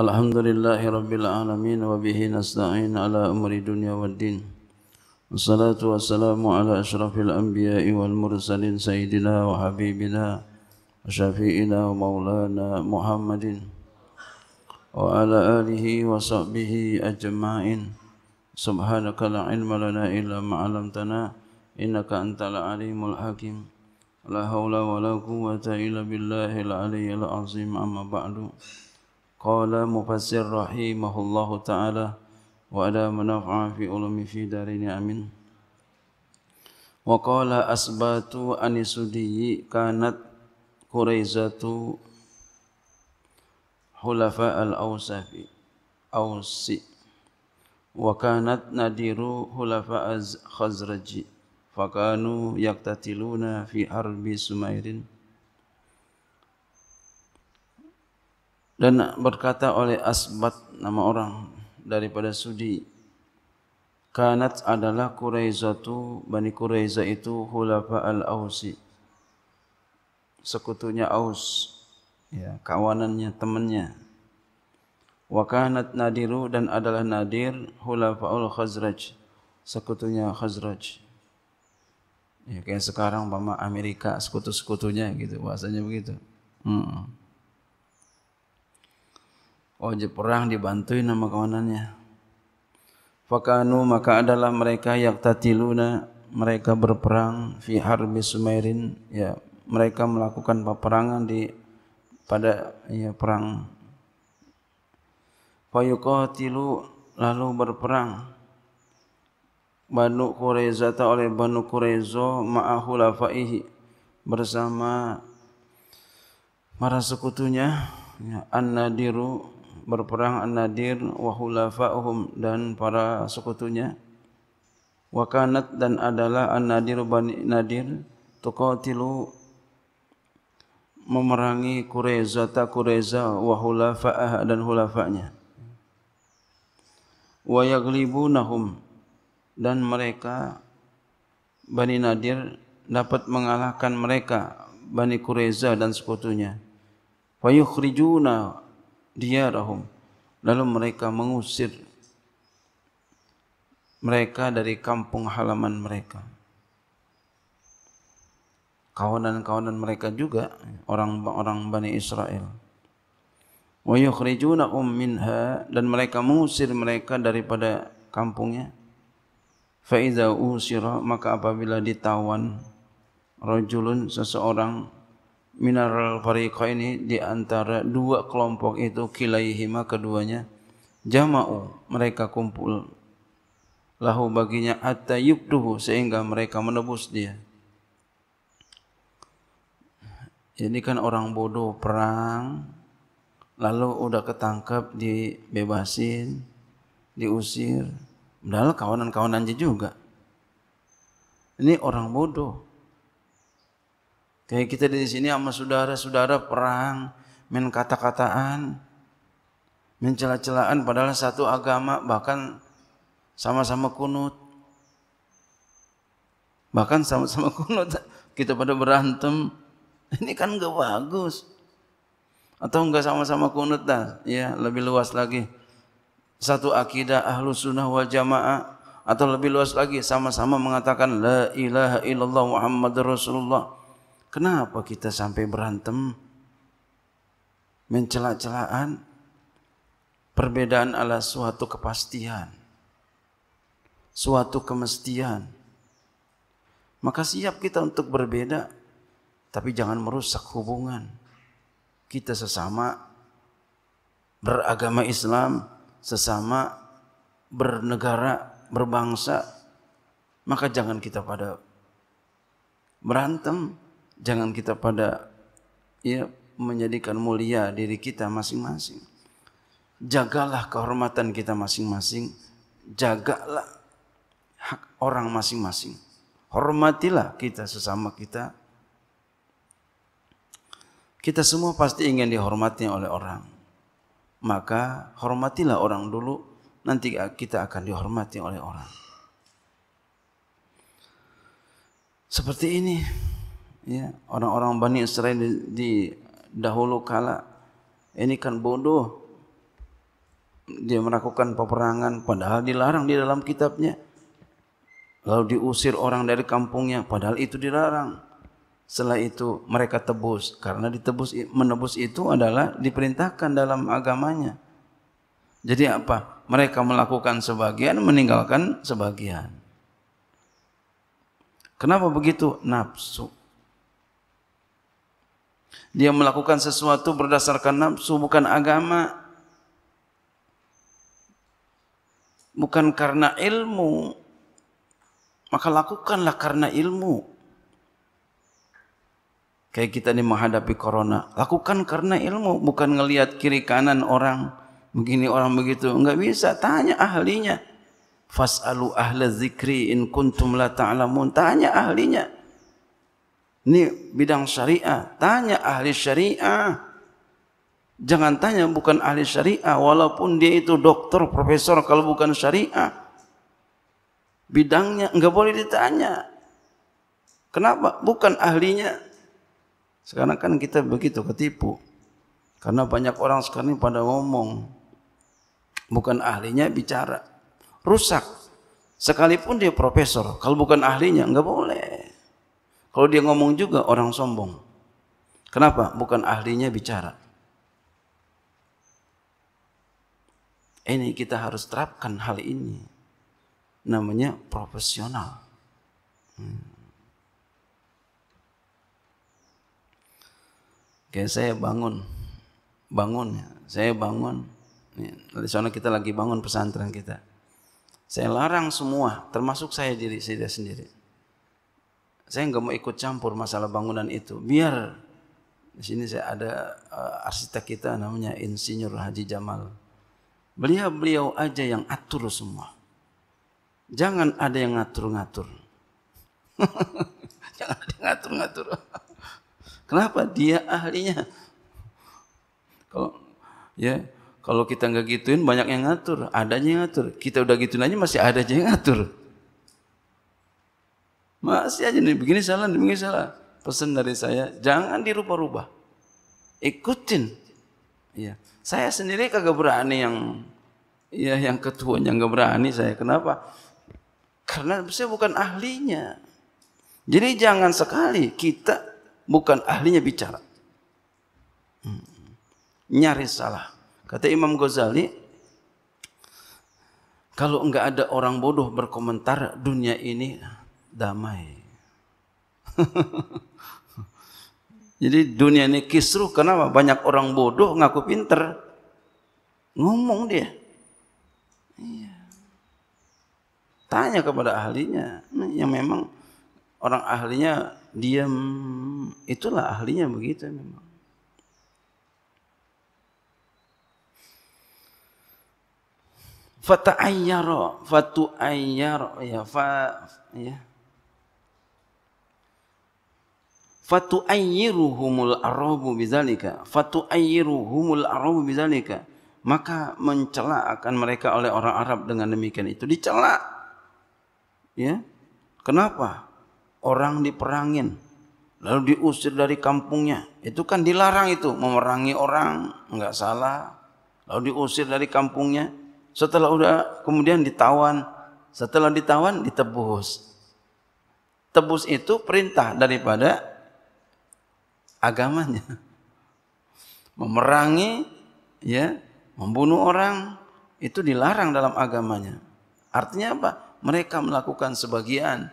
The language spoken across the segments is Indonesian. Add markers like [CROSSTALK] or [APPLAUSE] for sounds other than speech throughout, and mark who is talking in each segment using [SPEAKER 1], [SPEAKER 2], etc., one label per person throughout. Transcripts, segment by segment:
[SPEAKER 1] الحمد لله رب العالمين وبه نستعين على أمر الدنيا والدين والصلاة والسلام على أشرف الأنبياء والمرسلين سيدنا وحبيبنا وشفيئنا ومولانا محمد وعلى آله وصحبه أجمعين سبحانك لا علم لنا إلا ما علمتنا إنك أنت العليم الحكيم لا حول ولا قوة إلا بالله العلي العظيم أما بعد قال مفسر رحمه الله تعالى وألا منفع في علم في دارين أمين وقال أثبات أن سدي كانت قريزة حلفاء الأوسف أوسي وكانت نادر حلفاء الخزرج فكانوا يقتتلون في حرب سمير dan berkata oleh asbat nama orang daripada sudi kanat adalah quraizatu bani quraiza itu hulafa al ausi sekutunya aus ya kawanannya temannya wa kanat nadiru dan adalah nadir hulafa al khazraj sekutunya khazraj ya kayak sekarang bama amerika sekutu-sekutunya gitu bahasanya begitu hmm. Wajib perang dibantui nama kawanannya. Fakanu maka adalah mereka yang tatiluna mereka berperang fi harbi sumairin ya mereka melakukan peperangan di pada ya perang fayuqatilu lalu berperang Banu Quraizah oleh Banu Quraizah ma'ahulafaihi bersama para sekutunya ya, an berperang An-Nadir wa hulafa'uhum dan para sekutunya. Wa kanat dan adalah An-Nadir Bani Nadir tuqatilu memerangi Quraiza ta Quraiza wa hulafa'ah dan hulafa'nya. Wa yaglibunahum dan mereka Bani Nadir dapat mengalahkan mereka Bani Quraiza dan sekutunya. Fayukhrijuna diyarahum lalu mereka mengusir mereka dari kampung halaman mereka kawanan-kawanan mereka juga orang-orang Bani Israel wa yukhrijunakum minha dan mereka mengusir mereka daripada kampungnya fa iza usira maka apabila ditawan rajulun seseorang minar fariqa ini di antara dua kelompok itu kilaihima keduanya jama'u mereka kumpul lahu baginya atta yubduhu sehingga mereka menebus dia ini kan orang bodoh perang lalu udah ketangkap dibebasin diusir padahal kawanan-kawanannya juga ini orang bodoh Kayak kita di sini sama saudara-saudara perang, main kata-kataan, main celah-celahan padahal satu agama bahkan sama-sama kunut. Bahkan sama-sama [LAUGHS] kunut kita pada berantem. Ini kan gak bagus. Atau enggak sama-sama kunut dah, ya lebih luas lagi. Satu akidah ahlu sunnah wal jamaah atau lebih luas lagi sama-sama mengatakan la ilaha illallah Muhammad Rasulullah Kenapa kita sampai berantem? Mencela-celaan perbedaan adalah suatu kepastian, suatu kemestian. Maka siap kita untuk berbeda, tapi jangan merusak hubungan. Kita sesama beragama Islam, sesama bernegara, berbangsa, maka jangan kita pada berantem Jangan kita pada ya menjadikan mulia diri kita masing-masing. Jagalah kehormatan kita masing-masing, jagalah hak orang masing-masing. Hormatilah kita sesama kita. Kita semua pasti ingin dihormati oleh orang. Maka hormatilah orang dulu, nanti kita akan dihormati oleh orang. Seperti ini ya orang-orang Bani Israel di, di dahulu kala ini kan bodoh dia melakukan peperangan padahal dilarang di dalam kitabnya lalu diusir orang dari kampungnya padahal itu dilarang setelah itu mereka tebus karena ditebus menebus itu adalah diperintahkan dalam agamanya jadi apa mereka melakukan sebagian meninggalkan sebagian kenapa begitu nafsu dia melakukan sesuatu berdasarkan nafsu bukan agama. Bukan karena ilmu. Maka lakukanlah karena ilmu. Kayak kita ini menghadapi corona. Lakukan karena ilmu. Bukan ngelihat kiri kanan orang. Begini orang begitu. Enggak bisa. Tanya ahlinya. Fas'alu ahla zikri in kuntum la ta'lamun. Tanya ahlinya. Ini bidang syariah. Tanya ahli syariah. Jangan tanya bukan ahli syariah. Walaupun dia itu dokter, profesor kalau bukan syariah. Bidangnya enggak boleh ditanya. Kenapa? Bukan ahlinya. Sekarang kan kita begitu ketipu. Karena banyak orang sekarang pada ngomong. Bukan ahlinya bicara. Rusak. Sekalipun dia profesor. Kalau bukan ahlinya enggak boleh. Kalau dia ngomong juga orang sombong. Kenapa? Bukan ahlinya bicara. Ini kita harus terapkan hal ini. Namanya profesional. Hmm. saya bangun, bangun, ya. saya bangun. Di sana kita lagi bangun pesantren kita. Saya larang semua, termasuk saya diri saya sendiri saya nggak mau ikut campur masalah bangunan itu. Biar di sini saya ada uh, arsitek kita namanya Insinyur Haji Jamal. Beliau-beliau aja yang atur semua. Jangan ada yang ngatur-ngatur. [LAUGHS] Jangan ada yang ngatur-ngatur. Kenapa? Dia ahlinya. Kalau ya kalau kita nggak gituin banyak yang ngatur, adanya yang ngatur. Kita udah gituin aja masih ada aja yang ngatur. Masih aja nih, begini salah, begini salah. Pesan dari saya, jangan dirubah-rubah. Ikutin. Ya. Saya sendiri kagak berani yang ya yang ketuanya nggak berani saya. Kenapa? Karena saya bukan ahlinya. Jadi jangan sekali kita bukan ahlinya bicara. Hmm. Nyaris salah. Kata Imam Ghazali, kalau enggak ada orang bodoh berkomentar dunia ini damai. [LAUGHS] Jadi dunia ini kisruh kenapa? Banyak orang bodoh ngaku pinter. Ngomong dia. Iya. Tanya kepada ahlinya. Nah, yang memang orang ahlinya diam. Itulah ahlinya begitu memang. Fata fatu ayyara, ya, fa, ya. fatuayyiruhumul arabu bizalika fatuayyiruhumul arabu bizalika maka mencela akan mereka oleh orang Arab dengan demikian itu dicela ya kenapa orang diperangin lalu diusir dari kampungnya itu kan dilarang itu memerangi orang nggak salah lalu diusir dari kampungnya setelah udah kemudian ditawan setelah ditawan ditebus tebus itu perintah daripada agamanya. Memerangi ya, membunuh orang itu dilarang dalam agamanya. Artinya apa? Mereka melakukan sebagian,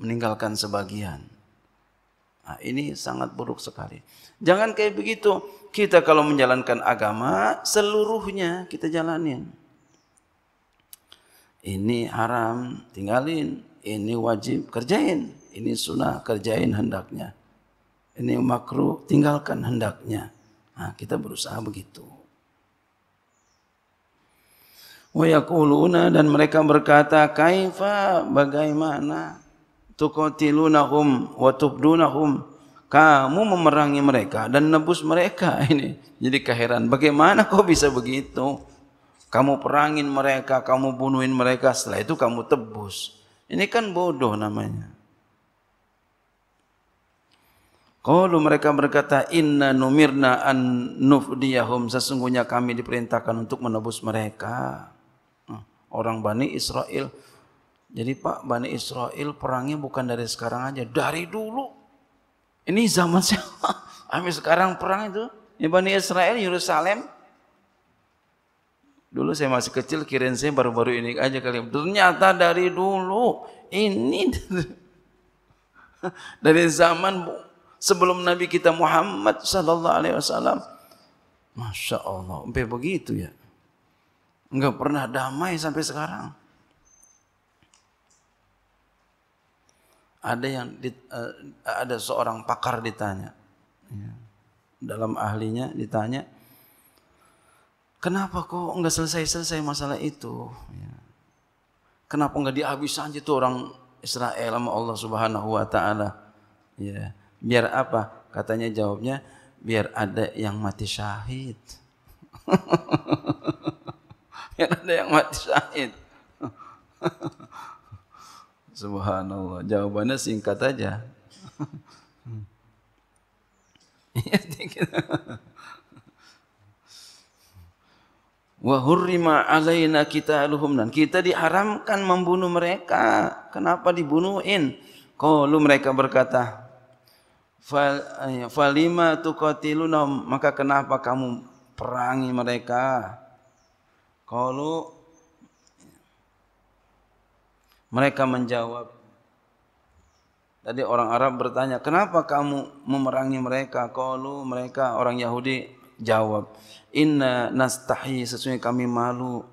[SPEAKER 1] meninggalkan sebagian. Nah, ini sangat buruk sekali. Jangan kayak begitu. Kita kalau menjalankan agama, seluruhnya kita jalanin. Ini haram, tinggalin. Ini wajib, kerjain. Ini sunnah, kerjain hendaknya ini makruh tinggalkan hendaknya. Nah, kita berusaha begitu. Wayakuluna dan mereka berkata kaifa bagaimana tuqatilunahum wa tubdunahum kamu memerangi mereka dan nebus mereka [LAUGHS] ini jadi keheran bagaimana kok bisa begitu kamu perangin mereka kamu bunuhin mereka setelah itu kamu tebus ini kan bodoh namanya Kalau mereka berkata inna numirna an nufdiyahum sesungguhnya kami diperintahkan untuk menebus mereka. Hmm. Orang Bani Israel. Jadi Pak Bani Israel perangnya bukan dari sekarang aja, dari dulu. Ini zaman [LAUGHS] siapa? Habis sekarang perang itu. Ini Bani Israel, Yerusalem. Dulu saya masih kecil, kirain saya baru-baru ini aja kali. Ternyata dari dulu, ini [LAUGHS] dari zaman sebelum Nabi kita Muhammad sallallahu alaihi wasallam. Masya Allah, sampai begitu ya. Enggak pernah damai sampai sekarang. Ada yang uh, ada seorang pakar ditanya. Ya. Dalam ahlinya ditanya, "Kenapa kok enggak selesai-selesai masalah itu?" Ya. Kenapa enggak dihabis aja tuh orang Israel sama Allah Subhanahu wa taala? Ya. Biar apa? Katanya jawabnya, biar ada yang mati syahid. [LAUGHS] biar ada yang mati syahid. [LAUGHS] Subhanallah. Jawabannya singkat aja. [LAUGHS] Iya, Wa hurrima alaina aluhum dan kita diharamkan membunuh mereka. Kenapa dibunuhin? Kalau mereka berkata, Eh, falima tuqatiluna maka kenapa kamu perangi mereka kalau mereka menjawab tadi orang Arab bertanya kenapa kamu memerangi mereka kalau mereka orang Yahudi jawab inna nastahi sesungguhnya kami malu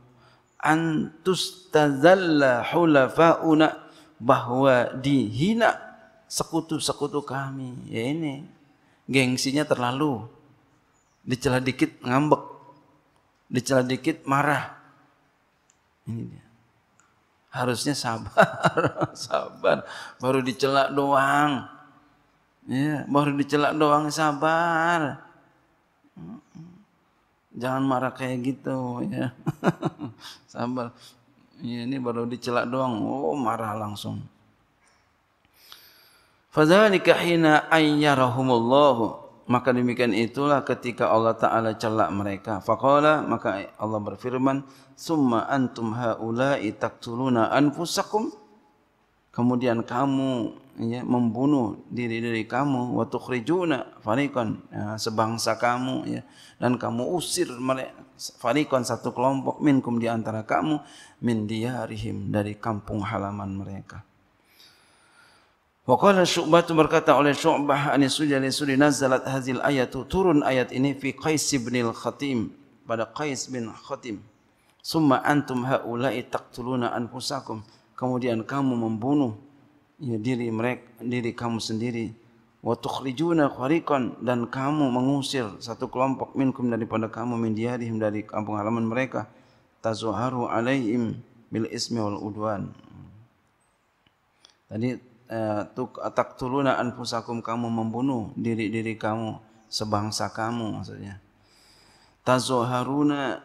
[SPEAKER 1] antustazalla hulafauna bahwa dihina sekutu-sekutu kami. Ya ini gengsinya terlalu. Dicela dikit ngambek. Dicela dikit marah. Ini dia. Harusnya sabar, [LAUGHS] sabar. Baru dicela doang. Ya, baru dicela doang sabar. Jangan marah kayak gitu ya. [LAUGHS] sabar. Ya, ini baru dicela doang. Oh, marah langsung. Fadzalika hina Allah Maka demikian itulah ketika Allah Ta'ala celak mereka. Faqala, maka Allah berfirman, Summa antum haula itak taktuluna anfusakum. Kemudian kamu ya, membunuh diri-diri kamu. Wa tukhrijuna farikon, ya, sebangsa kamu. Ya, dan kamu usir mereka. Farikon satu kelompok minkum diantara kamu. Min diyarihim, dari kampung halaman mereka. Wa qala Syu'bah berkata oleh Syu'bah ani sujali suri Hazil ayat itu turun ayat ini fi Qais bin Al Khatim pada Qais bin Khatim. Summa antum haula'i an pusakum. Kemudian kamu membunuh ya, diri mereka diri kamu sendiri wa tukhrijuna kharikon dan kamu mengusir satu kelompok minkum daripada kamu min diarihim dari kampung halaman mereka tazuharu alaihim bil ismi udwan. Tadi Eh, taqtuluna anfusakum kamu membunuh diri-diri kamu sebangsa kamu maksudnya tazoharuna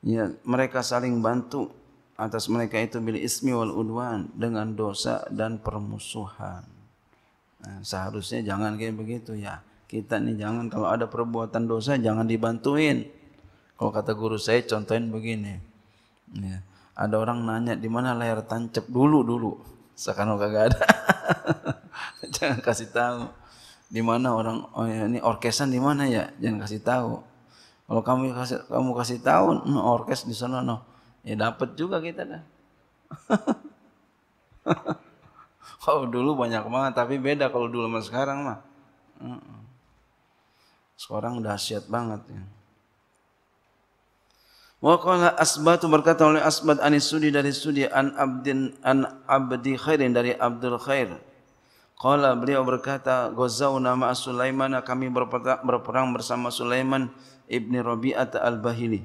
[SPEAKER 1] ya mereka saling bantu atas mereka itu bil ismi wal udwan dengan dosa dan permusuhan nah, seharusnya jangan kayak begitu ya kita nih jangan kalau ada perbuatan dosa jangan dibantuin kalau kata guru saya contohin begini ya, ada orang nanya di mana layar tancap dulu dulu Sakano kagak ada. [LAUGHS] Jangan kasih tahu di mana orang oh ya, ini orkesan di mana ya? Jangan kasih tahu. Kalau kamu kasih kamu kasih tahu no, orkes di sana no. Ya dapat juga kita dah. [LAUGHS] kalau dulu banyak banget tapi beda kalau dulu sama sekarang mah. Sekarang dahsyat banget ya. Waqala Asbat berkata oleh Asbat an Sudi dari Sudi an Abdin an Abdi Khairin dari Abdul Khair. Qala beliau berkata, "Gozau nama Sulaiman, kami berperang bersama Sulaiman ibni Rabi'ah al-Bahili."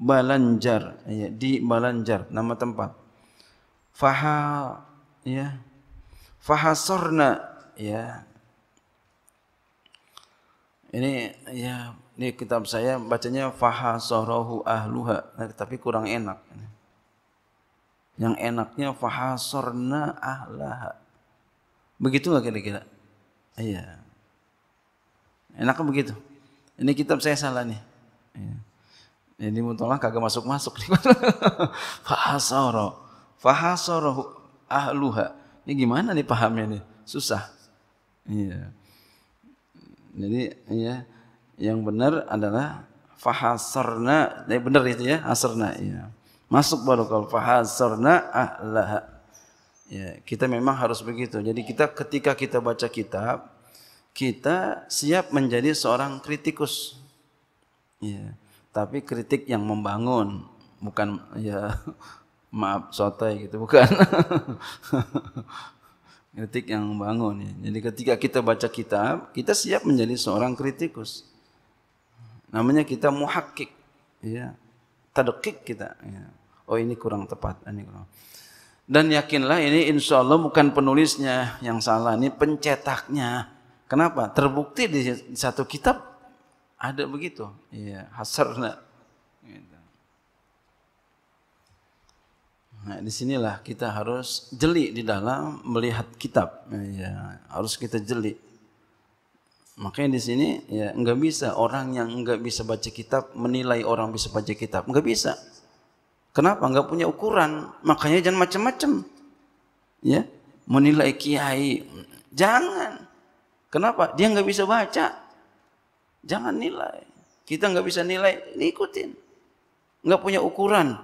[SPEAKER 1] Balanjar, ya, di Balanjar nama tempat. Faha ya. Fahasorna ya. Ini ya Ini kitab saya bacanya faha sorohu ahluha, nah, tapi kurang enak. Yang enaknya faha sorna ahlaha. Begitu nggak kira-kira? Iya. Enaknya begitu. Ini kitab saya salah nih. Iya. Ini mutolah kagak masuk-masuk. [LAUGHS] faha soro. Faha sorohu ahluha. Ini gimana nih pahamnya nih? Susah. Iya. Jadi, iya. Yang benar adalah fahasarna. Ya benar itu ya, hasarna. Ya. Masuk barokal fahasarna ahlaha. Ya, kita memang harus begitu. Jadi kita ketika kita baca kitab, kita siap menjadi seorang kritikus. Ya, tapi kritik yang membangun, bukan ya [LAUGHS] maaf sotai gitu, bukan. [LAUGHS] kritik yang membangun ya. Jadi ketika kita baca kitab, kita siap menjadi seorang kritikus. Namanya kita muhakkik. Ya. tadqiq kita. Ya. Oh ini kurang tepat. Ini kurang. Dan yakinlah ini insya Allah bukan penulisnya yang salah. Ini pencetaknya. Kenapa? Terbukti di satu kitab ada begitu. ya Hasarna. Gitu. Nah, disinilah kita harus jeli di dalam melihat kitab. Ya, harus kita jeli Makanya di sini ya nggak bisa orang yang nggak bisa baca kitab menilai orang bisa baca kitab nggak bisa. Kenapa? Nggak punya ukuran. Makanya jangan macam-macam. Ya menilai kiai jangan. Kenapa? Dia nggak bisa baca. Jangan nilai. Kita nggak bisa nilai, ikutin. Nggak punya ukuran.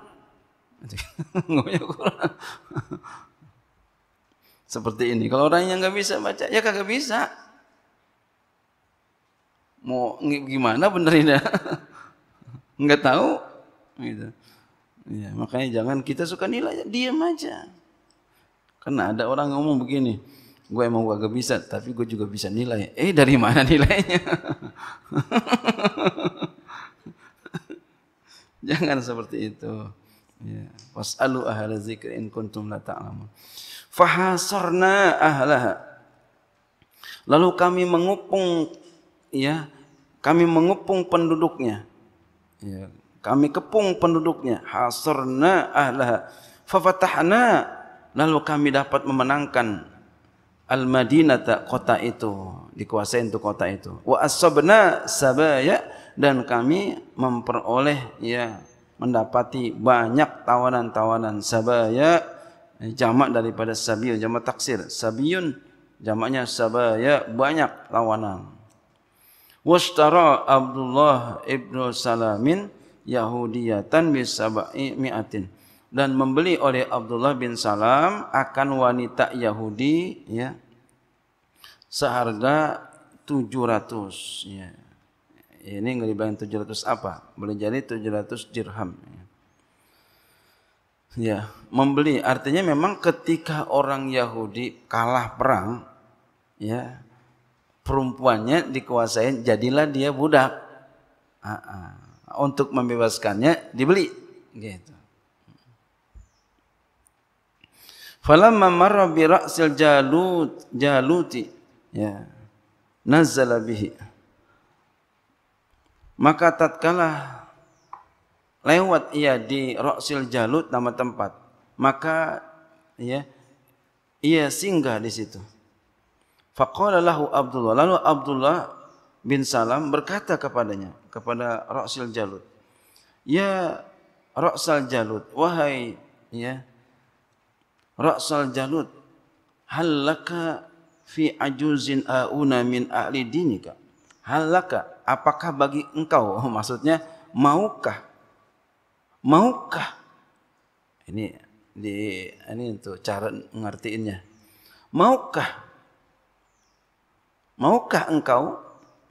[SPEAKER 1] [LAUGHS] nggak punya ukuran. [LAUGHS] Seperti ini. Kalau orang yang nggak bisa baca, ya kagak bisa mau gimana ya [LAUGHS] nggak tahu gitu ya, makanya jangan kita suka nilai diam aja karena ada orang ngomong begini gue emang gue agak bisa tapi gue juga bisa nilai eh dari mana [LAUGHS] nilainya [LAUGHS] jangan seperti itu ya wasalu ahla zikr in kuntum la ta'lamun fahasarna ahlaha lalu kami mengupung ya kami mengepung penduduknya ya. kami kepung penduduknya hasarna ahla fatahna. lalu kami dapat memenangkan al madinah kota itu dikuasai untuk kota itu wa asabna sabaya dan kami memperoleh ya mendapati banyak tawanan-tawanan sabaya eh, jamak daripada sabiyun jamak taksir sabiyun jamaknya sabaya banyak tawanan Washtara Abdullah ibnu Salamin Yahudiyatan bisabai mi'atin dan membeli oleh Abdullah bin Salam akan wanita Yahudi ya seharga 700 ya. Ini enggak tujuh 700 apa? Boleh jadi 700 dirham ya. ya, membeli artinya memang ketika orang Yahudi kalah perang ya perempuannya dikuasai, jadilah dia budak. Ah, ah. Untuk membebaskannya dibeli. Gitu. Falamma marra bi ra'sil jalut jaluti ya nazala bihi maka tatkala lewat ia di Ra'sil Jalut nama tempat maka ya ia singgah di situ Faqala lahu Abdullah. Lalu Abdullah bin Salam berkata kepadanya, kepada Ra'sil Jalut. Ya Ra'sal Jalut, wahai ya Ra'sal Jalut, hal fi ajuzin auna min ahli dinika? Hal apakah bagi engkau [LAUGHS] oh, maksudnya maukah? Maukah? Ini di ini untuk cara ngertiinnya. Maukah maukah engkau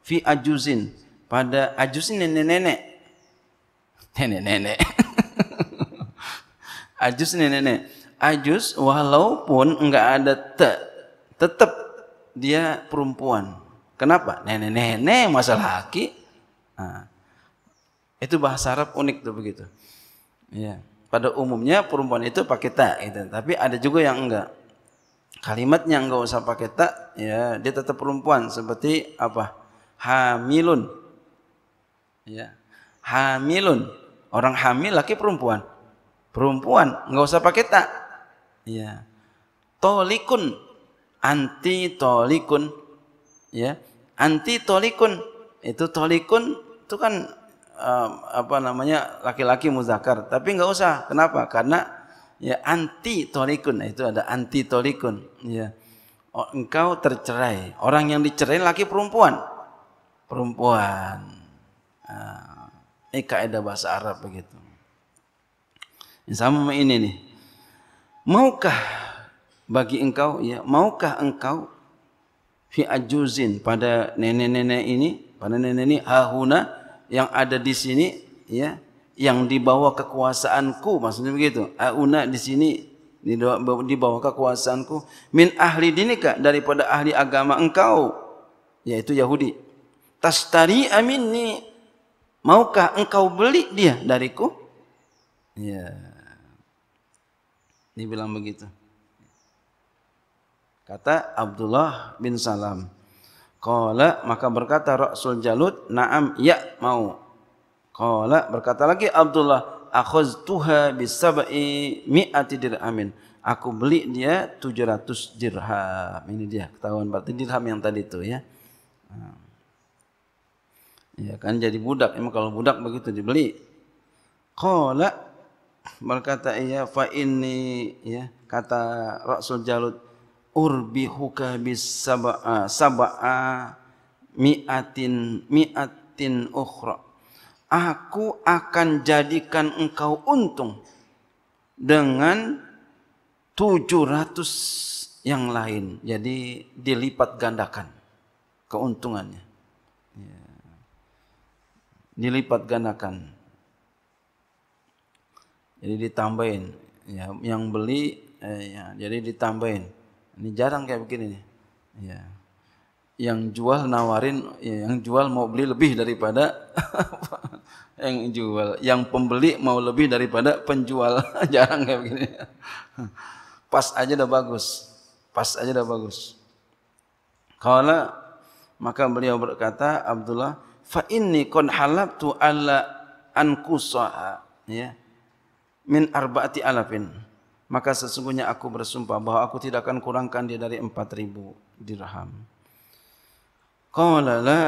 [SPEAKER 1] fi ajuzin pada ajuzin nenek-nenek nenek-nenek [LAUGHS] ajuz nenek-nenek ajuz walaupun enggak ada te tetap dia perempuan kenapa nenek-nenek masalah laki nah, itu bahasa Arab unik tuh begitu ya pada umumnya perempuan itu pakai ta gitu. tapi ada juga yang enggak kalimatnya nggak usah pakai tak ya dia tetap perempuan seperti apa hamilun ya hamilun orang hamil laki perempuan perempuan nggak usah pakai tak ya tolikun anti tolikun ya anti tolikun itu tolikun itu kan um, apa namanya laki-laki muzakar tapi nggak usah kenapa karena ya anti tolikun itu ada anti tolikun ya oh, engkau tercerai orang yang dicerai laki perempuan perempuan nah, ini kaidah bahasa Arab begitu sama ini nih maukah bagi engkau ya maukah engkau fi ajuzin pada nenek-nenek ini pada nenek ini ahuna yang ada di sini ya yang dibawa kekuasaanku maksudnya begitu auna di sini di bawah kekuasaanku min ahli dinika daripada ahli agama engkau yaitu Yahudi tastari aminni maukah engkau beli dia dariku ya dibilang begitu kata Abdullah bin Salam qala maka berkata Rasul Jalut na'am ya mau Kala berkata lagi Abdullah tuha bisa bayi mi'ati dirhamin. Aku beli dia 700 dirham. Ini dia ketahuan berarti dirham yang tadi itu ya. Hmm. Ya kan jadi budak. Emang kalau budak begitu dibeli. Kala berkata iya fa ini ya kata Rasul Jalut urbi bis sab'a sab'a mi'atin mi'atin ukhra aku akan jadikan engkau untung dengan 700 yang lain. Jadi dilipat gandakan keuntungannya. Ya. Dilipat gandakan. Jadi ditambahin. Ya, yang beli, eh, ya, jadi ditambahin. Ini jarang kayak begini Ya yang jual nawarin ya, yang jual mau beli lebih daripada [LAUGHS] yang jual yang pembeli mau lebih daripada penjual [LAUGHS] jarang kayak begini pas aja udah bagus pas aja udah bagus kala maka beliau berkata Abdullah fa ini kon halabtu alla ankusaha ya min arbaati alafin maka sesungguhnya aku bersumpah bahwa aku tidak akan kurangkan dia dari empat ribu dirham Qala la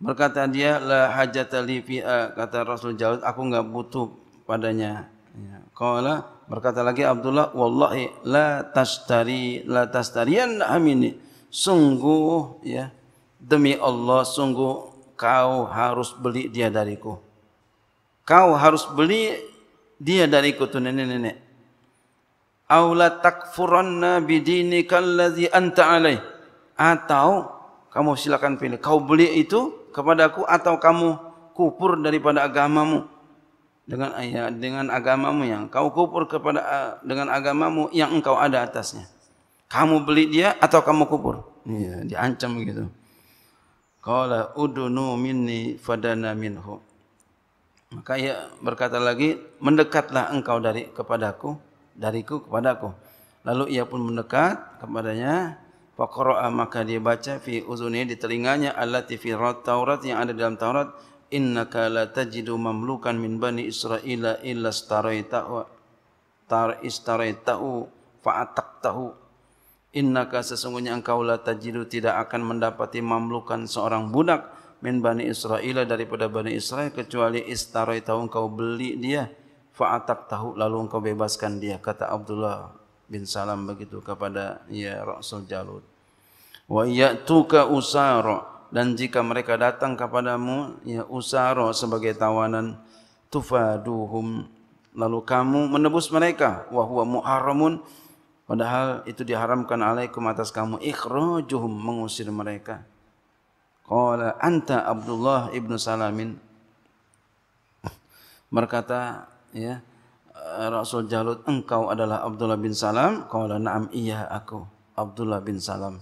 [SPEAKER 1] Berkata dia la hajata li fi eh, kata Rasul Jawad aku enggak butuh padanya. Ya. Qala berkata lagi Abdullah wallahi la tashtari la tastarian amini sungguh ya demi Allah sungguh kau harus beli dia dariku. Kau harus beli dia dariku tu nenek-nenek. Aula takfuranna bidinikal ladzi anta alaihi atau kamu silakan pilih. Kau beli itu kepadaku atau kamu kupur daripada agamamu dengan eh, ya, dengan agamamu yang kau kupur kepada eh, dengan agamamu yang engkau ada atasnya. Kamu beli dia atau kamu kupur? Iya, diancam begitu. Qala udunu minni fadana minhu. Maka ia berkata lagi, mendekatlah engkau dari kepadaku, dariku kepadaku. Lalu ia pun mendekat kepadanya, faqra'a maka dia baca fi uzunnya di telinganya Allah fi taurat yang ada dalam taurat Inna la tajidu mamlukan min bani Israel illa staraita wa tar faatak fa Inna innaka sesungguhnya engkau la tajidu tidak akan mendapati mamlukan seorang budak min bani Israel daripada bani Israel kecuali istaraita engkau beli dia faatak ataqtahu lalu engkau bebaskan dia kata Abdullah bin Salam begitu kepada ya Rasul Jalut. Wa yatuka usara dan jika mereka datang kepadamu ya usara sebagai tawanan tufaduhum lalu kamu menebus mereka wahwa huwa muharramun padahal itu diharamkan alaikum atas kamu ikhrajuhum mengusir mereka. Qala anta Abdullah ibnu Salamin berkata ya Eh, Rasul Jalut engkau adalah Abdullah bin Salam qala na'am iya aku Abdullah bin Salam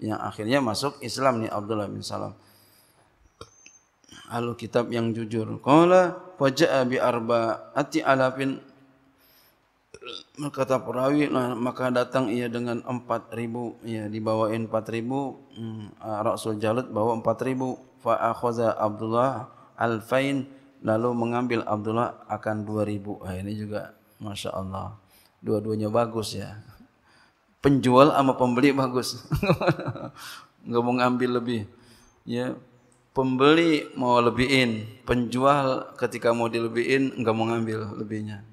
[SPEAKER 1] yang akhirnya masuk Islam ni Abdullah bin Salam Alu kitab yang jujur qala faja'a bi arba ati alafin kata perawi nah, maka datang ia dengan empat 4000 ya dibawain 4000 hmm, eh, Rasul Jalut bawa empat ribu akhadha Abdullah alfain lalu mengambil Abdullah akan 2000. Nah, ini juga Masya Allah. Dua-duanya bagus ya. Penjual sama pembeli bagus. [LAUGHS] Nggak mau ngambil lebih. Ya, pembeli mau lebihin, penjual ketika mau dilebihin nggak mau ngambil lebihnya.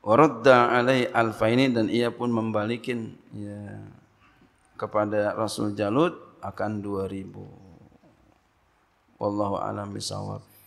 [SPEAKER 1] Waradda alai alfaini dan ia pun membalikin ya kepada Rasul Jalut akan 2000. Wallahu alam bisawab.